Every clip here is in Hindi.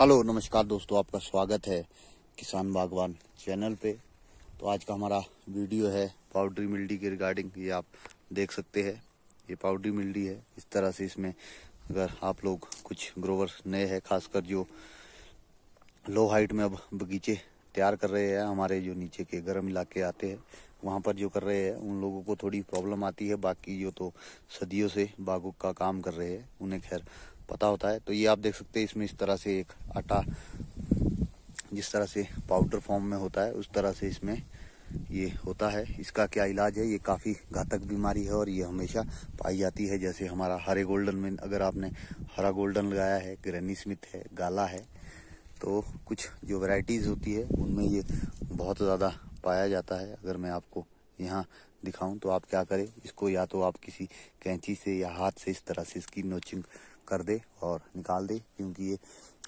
हेलो नमस्कार दोस्तों आपका स्वागत है किसान बागवान चैनल पे तो आज का हमारा वीडियो है पाउडरी मिल्डी के रिगार्डिंग ये आप देख सकते हैं ये पाउडरी मिल्डी है इस तरह से इसमें अगर आप लोग कुछ ग्रोवर नए हैं खासकर जो लो हाइट में अब बगीचे तैयार कर रहे हैं हमारे जो नीचे के गर्म इलाके आते हैं वहाँ पर जो कर रहे हैं उन लोगों को थोड़ी प्रॉब्लम आती है बाकी जो तो सदियों से बागों का काम कर रहे हैं उन्हें खैर पता होता है तो ये आप देख सकते हैं इसमें इस तरह से एक आटा जिस तरह से पाउडर फॉर्म में होता है उस तरह से इसमें ये होता है इसका क्या इलाज है ये काफ़ी घातक बीमारी है और ये हमेशा पाई जाती है जैसे हमारा हरे गोल्डन में अगर आपने हरा गोल्डन लगाया है ग्रैनी स्मिथ है गाला है तो कुछ जो वैरायटीज़ होती है उनमें ये बहुत ज़्यादा पाया जाता है अगर मैं आपको यहाँ दिखाऊं तो आप क्या करें इसको या तो आप किसी कैंची से या हाथ से इस तरह से इसकी नोचिंग कर दे और निकाल दे क्योंकि ये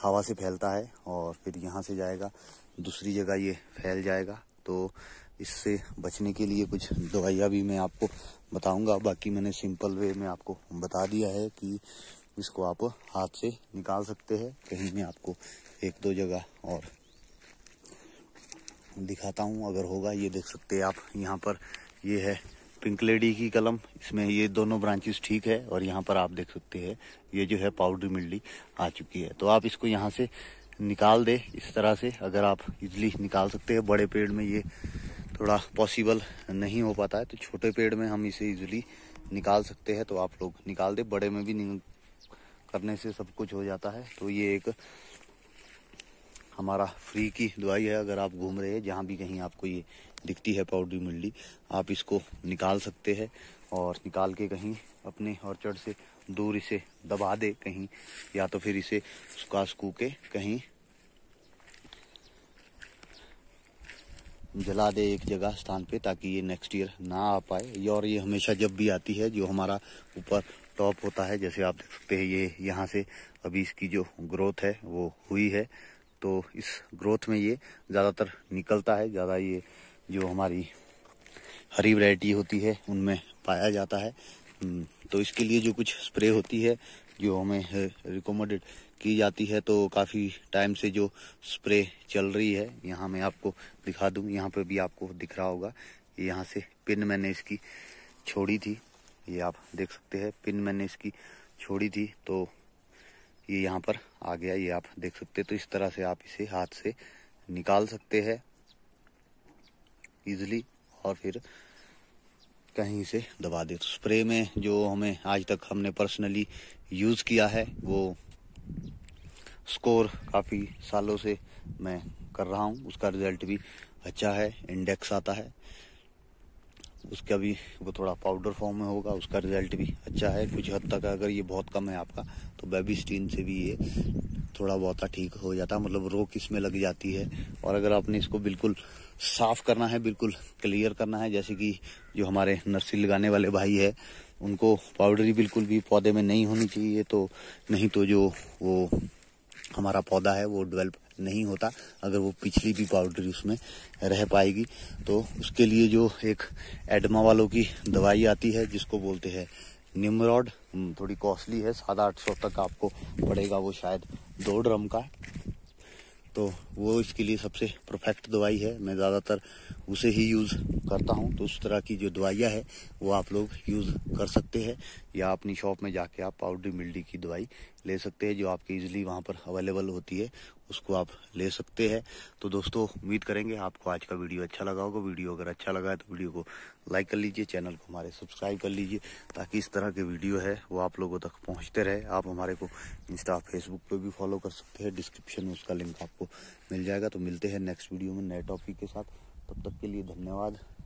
हवा से फैलता है और फिर यहाँ से जाएगा दूसरी जगह ये फैल जाएगा तो इससे बचने के लिए कुछ दवाइयाँ भी मैं आपको बताऊंगा बाकी मैंने सिंपल वे में आपको बता दिया है कि इसको आप हाथ से निकाल सकते हैं कहीं मैं आपको एक दो जगह और दिखाता हूँ अगर होगा ये देख सकते हैं आप यहाँ पर ये है पिंक लेडी की कलम इसमें ये दोनों ब्रांचेस ठीक है और यहाँ पर आप देख सकते हैं ये जो है पाउडर मिल्डी आ चुकी है तो आप इसको यहाँ से निकाल दे इस तरह से अगर आप इजली निकाल सकते हैं बड़े पेड़ में ये थोड़ा पॉसिबल नहीं हो पाता है तो छोटे पेड़ में हम इसे इजली निकाल सकते हैं तो आप लोग निकाल दे बड़े में भी करने से सब कुछ हो जाता है तो ये एक हमारा फ्री की दवाई है अगर आप घूम रहे हैं जहाँ भी कहीं आपको ये दिखती है पाउडरी मिल्डी आप इसको निकाल सकते हैं और निकाल के कहीं अपने ऑर्चर्ड से दूर इसे दबा दे कहीं या तो फिर इसे सुखा सुकू के कहीं जला दे एक जगह स्थान पे ताकि ये नेक्स्ट ईयर ना आ पाए और ये हमेशा जब भी आती है जो हमारा ऊपर टॉप होता है जैसे आप देख सकते हैं ये यहाँ से अभी इसकी जो ग्रोथ है वो हुई है तो इस ग्रोथ में ये ज़्यादातर निकलता है ज़्यादा ये जो हमारी हरी वैरायटी होती है उनमें पाया जाता है हम्म, तो इसके लिए जो कुछ स्प्रे होती है जो हमें रिकमेंडेड की जाती है तो काफ़ी टाइम से जो स्प्रे चल रही है यहाँ मैं आपको दिखा दूँ यहाँ पर भी आपको दिख रहा होगा यहाँ से पिन मैंने इसकी छोड़ी थी ये आप देख सकते हैं पिन मैंने इसकी छोड़ी थी तो ये यहाँ पर आ गया ये आप देख सकते तो इस तरह से आप इसे हाथ से निकाल सकते हैं इजिली और फिर कहीं से दबा दे तो स्प्रे में जो हमें आज तक हमने पर्सनली यूज़ किया है वो स्कोर काफ़ी सालों से मैं कर रहा हूँ उसका रिजल्ट भी अच्छा है इंडेक्स आता है उसका भी वो थोड़ा पाउडर फॉर्म में होगा उसका रिजल्ट भी अच्छा है कुछ हद तक अगर ये बहुत कम है आपका तो बेबी स्टीन से भी ये थोड़ा बहुत ठीक हो जाता है मतलब रोक इसमें लग जाती है और अगर आपने इसको बिल्कुल साफ करना है बिल्कुल क्लियर करना है जैसे कि जो हमारे नर्सरी लगाने वाले भाई है उनको पाउडरी बिल्कुल भी पौधे में नहीं होनी चाहिए तो नहीं तो जो वो हमारा पौधा है वो डेवलप नहीं होता अगर वो पिछली भी पाउडरी उसमें रह पाएगी तो उसके लिए जो एक एडमा वालों की दवाई आती है जिसको बोलते हैं निमरॉड हम्म, थोड़ी कॉस्टली है सात आठ सौ तक आपको पड़ेगा वो शायद दो ड्रम का तो वो इसके लिए सबसे परफेक्ट दवाई है मैं ज़्यादातर उसे ही यूज़ करता हूँ तो उस तरह की जो दवाइयाँ है वो आप लोग यूज़ कर सकते हैं या अपनी शॉप में जाके आप पाउडरी मिल्डी की दवाई ले सकते हैं जो आपके इजीली वहाँ पर अवेलेबल होती है उसको आप ले सकते हैं तो दोस्तों उम्मीद करेंगे आपको आज का वीडियो अच्छा लगा होगा वीडियो अगर अच्छा लगा है तो वीडियो को लाइक कर लीजिए चैनल को हमारे सब्सक्राइब कर लीजिए ताकि इस तरह के वीडियो है वो आप लोगों तक पहुँचते रहे आप हमारे को इंस्टा फेसबुक पर भी फॉलो कर सकते हैं डिस्क्रिप्शन में उसका लिंक आपको मिल जाएगा तो मिलते हैं नेक्स्ट वीडियो में नए टॉपिक के साथ तब तक के लिए धन्यवाद